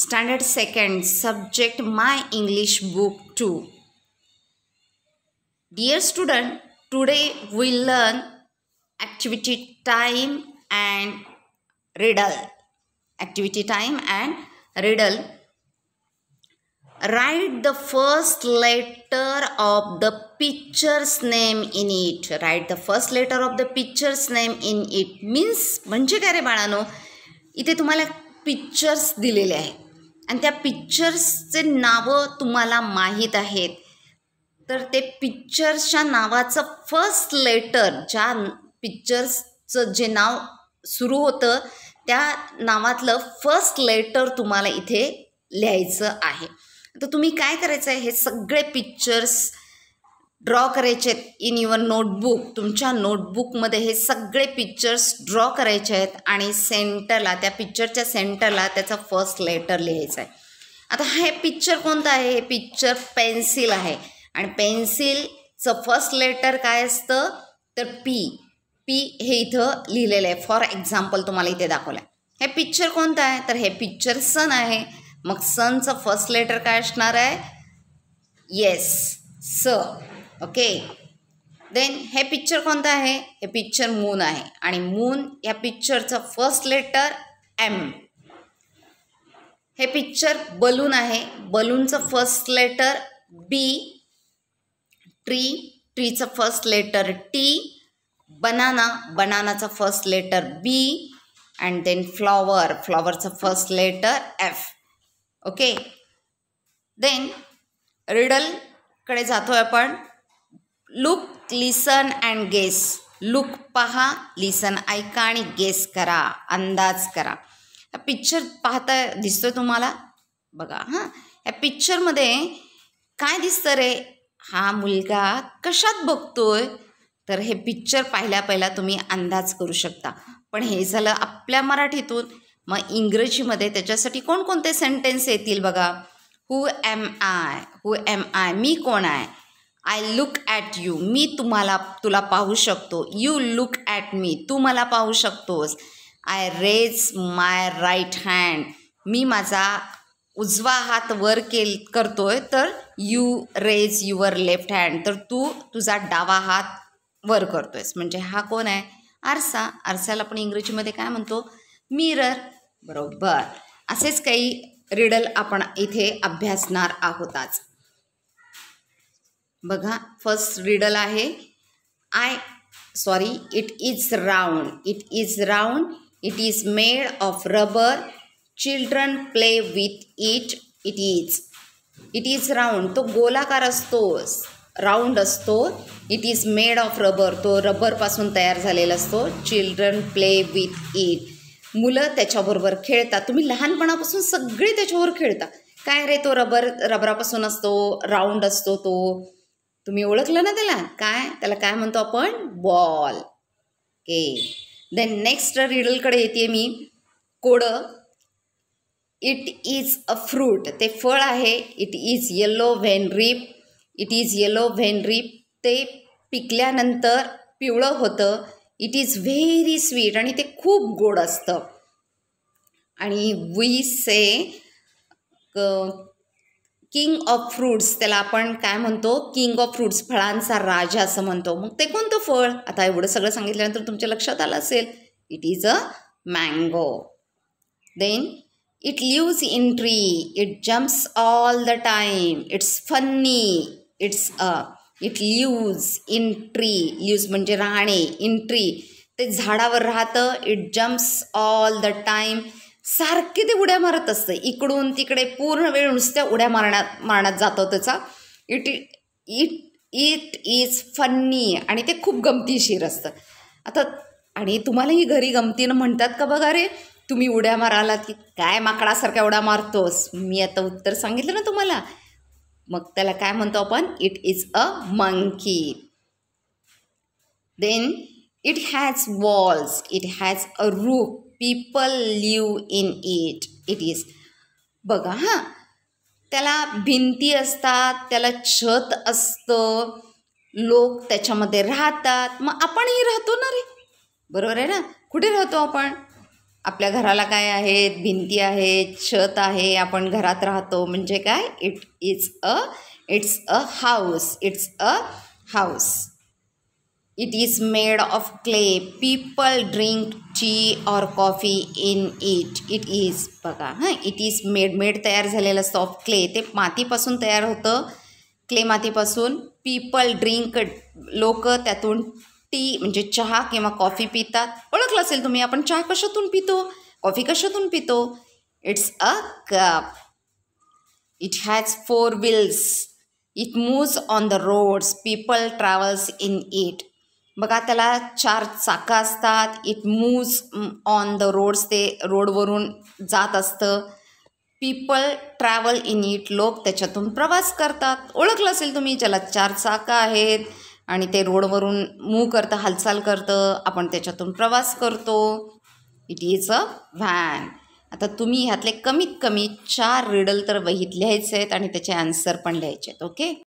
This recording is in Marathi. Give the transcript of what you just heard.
Standard second subject my English book two dear student today we learn activity time and riddle activity time and riddle write the first letter of the pictures name in it write the first letter of the pictures name in it means म्हणजे काय रे बाळानो इथे तुम्हाला पिक्चर्स दिलेले आहेत आणि त्या पिक्चर्सचे नावं तुम्हाला माहीत आहेत तर ते पिक्चर्सच्या नावाचं फर्स्ट लेटर ज्या पिक्चर्सचं जे नाव सुरू होतं त्या नावातलं फर्स्ट लेटर तुम्हाला इथे लिहायचं आहे तर तुम्ही काय करायचं आहे हे सगळे पिक्चर्स ड्रॉ करायचे आहेत इन युअर नोटबुक तुमच्या नोटबुकमध्ये हे सगळे पिक्चर्स ड्रॉ करायचे आहेत आणि सेंटरला त्या पिक्चरच्या सेंटरला त्याचा फर्स्ट लेटर लिहायचा आहे आता हे पिक्चर कोणतं आहे हे पिक्चर पेन्सिल आहे आणि पेन्सिलचं फर्स्ट लेटर काय असतं तर पी पी हे इथं लिहिलेलं आहे फॉर एक्झाम्पल तुम्हाला इथे दाखवलं आहे हे पिक्चर कोणतं आहे तर हे पिक्चर सन आहे मग सनचं फर्स्ट लेटर काय असणार आहे येस स ओके देन हे पिक्चर कोणतं आहे हे पिक्चर मून आहे आणि मून या पिक्चरचं फर्स्ट लेटर एम हे पिक्चर बलून आहे बलूनचं फर्स्ट लेटर बी ट्री ट्रीचं फर्स्ट लेटर टी बनाना बनानाचं first letter B and then flower फ्लॉवरचं first letter F okay then रिडलकडे जातो आपण look listen and guess look पहा लिसन ऐका आणि गेस करा अंदाज करा पिक्चर पाहता दिसतोय तुम्हाला बघा हां या पिक्चरमध्ये काय दिसतं रे हा मुलगा कशात बघतोय तर हे पिक्चर पाहिल्या पहिला तुम्ही अंदाज करू शकता पण हे झालं आपल्या मराठीतून मग इंग्रजीमध्ये त्याच्यासाठी कोणकोणते सेंटेन्स येतील बघा who am I who am I मी कोण आहे आय लुक ॲट यू मी तुम्हाला तुला पाहू शकतो यू लुक ॲट मी तू मला पाहू शकतोस I raise my right hand मी माझा उजवा हात वर केल करतोय तर you raise your left hand तर तू तुझा डावा हात वर आहेस म्हणजे हा कोण आहे आरसा आरसाला आपण इंग्रजीमध्ये काय म्हणतो मिरर बरोबर असेच काही रिडल आपण इथे अभ्यासणार आहोत आज बघा फर्स्ट रिडल आहे I sorry it is round it is round it is made of rubber children play with it it is it is round तो गोलाकार असतो राऊंड असतो it is made of rubber तो रबरपासून तयार झालेला असतो चिल्ड्रन प्ले विथ इट मुलं त्याच्याबरोबर खेळतात तुम्ही लहानपणापासून सगळे त्याच्यावर खेळता काय रे तो रबर रबरापासून असतो राऊंड असतो तो तुम्ही ओळखलं ना त्याला काय त्याला काय म्हणतो आपण बॉल ओके देन नेक्स्ट रिडलकडे येते मी कोडं इट इज अ फ्रूट ते फळ आहे it is yellow when ripe it is yellow when ripe ते पिकल्यानंतर पिवळं होतं इट इज व्हेरी स्वीट आणि ते खूप गोड असतं आणि वी से क किंग ऑफ फ्रूट्स त्याला आपण काय म्हणतो किंग ऑफ फ्रूट्स फळांचा राजा असं म्हणतो मग ते कोणतं फळ आता एवढं सगळं सांगितल्यानंतर तुमच्या लक्षात आलं असेल it is a mango then it lives in tree it jumps all the time it's funny it's a it lives in tree lives म्हणजे राहणे इन ट्री ते झाडावर राहतं it jumps all the time सारखे ते उड्या मारत असतं इकडून तिकडे पूर्ण वेळ नुसत्या उड्या मारण्यात मारण्यात जातो त्याचा it it it is funny आणि ते खूप गमतीशीर असतं आता आणि तुम्हालाही घरी गमतीनं म्हणतात का बघा रे तुम्ही उड्या मारालात की काय माकडासारख्या उड्या मारतोस मी आता उत्तर सांगितलं ना तुम्हाला मग त्याला काय म्हणतो आपण it is a monkey then it has walls it has a roof people live in it it is बघा हां त्याला भिंती असतात त्याला छत असतं लोक त्याच्यामध्ये राहतात मग आपणही राहतो ना रे बरोबर आहे ना कुठे राहतो आपण आपल्या घराला काय आहेत भिंती आहेत छत आहे आपण घरात राहतो म्हणजे काय it is a it's a house it's a house It is made of clay. People drink tea और coffee in it it is बघा हां इट इज मेड मेड तयार झालेलं सॉफ्ट क्ले ते मातीपासून तयार होतं क्ले मातीपासून पीपल ड्रिंक लोक त्यातून टी म्हणजे चहा किंवा कॉफी पितात ओळखलं असेल तुम्ही आपण चहा कशातून पितो कॉफी कशातून पितो it's a cup it has four wheels it moves on the roads people travels in it बघा त्याला चार चाकं असतात it moves on the roads ते रोडवरून जात असतं पीपल ट्रॅव्हल इन इट लोक त्याच्यातून प्रवास करतात ओळखलं असेल तुम्ही ज्याला चार चाकं आहेत आणि ते रोडवरून मूव करतं हालचाल करतं आपण त्याच्यातून प्रवास करतो इट इज अ व्हॅन आता तुम्ही ह्यातले कमीत कमी चार रिडल तर वहीत लिहायचे आहेत आणि त्याचे आन्सर पण लिहायचे आहेत ओके